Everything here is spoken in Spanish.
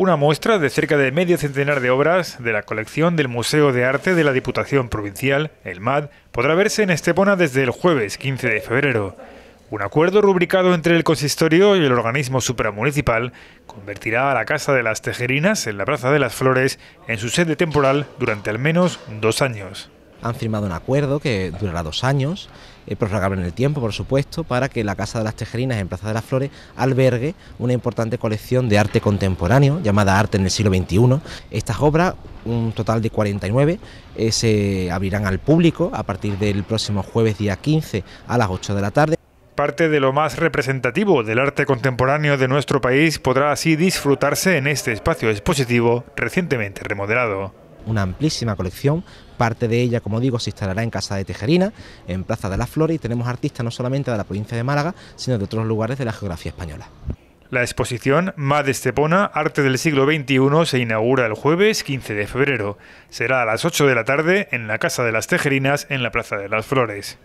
una muestra de cerca de medio centenar de obras de la colección del Museo de Arte de la Diputación Provincial, el MAD, podrá verse en Estepona desde el jueves 15 de febrero. Un acuerdo rubricado entre el consistorio y el organismo supramunicipal convertirá a la Casa de las Tejerinas en la Plaza de las Flores en su sede temporal durante al menos dos años han firmado un acuerdo que durará dos años, eh, prorrogable en el tiempo, por supuesto, para que la Casa de las Tejerinas en Plaza de las Flores albergue una importante colección de arte contemporáneo llamada Arte en el siglo XXI. Estas obras, un total de 49, eh, se abrirán al público a partir del próximo jueves día 15 a las 8 de la tarde parte de lo más representativo del arte contemporáneo de nuestro país podrá así disfrutarse en este espacio expositivo recientemente remodelado una amplísima colección. Parte de ella, como digo, se instalará en Casa de Tejerina, en Plaza de las Flores, y tenemos artistas no solamente de la provincia de Málaga, sino de otros lugares de la geografía española. La exposición Mad Estepona, Arte del siglo XXI, se inaugura el jueves 15 de febrero. Será a las 8 de la tarde en la Casa de las Tejerinas, en la Plaza de las Flores.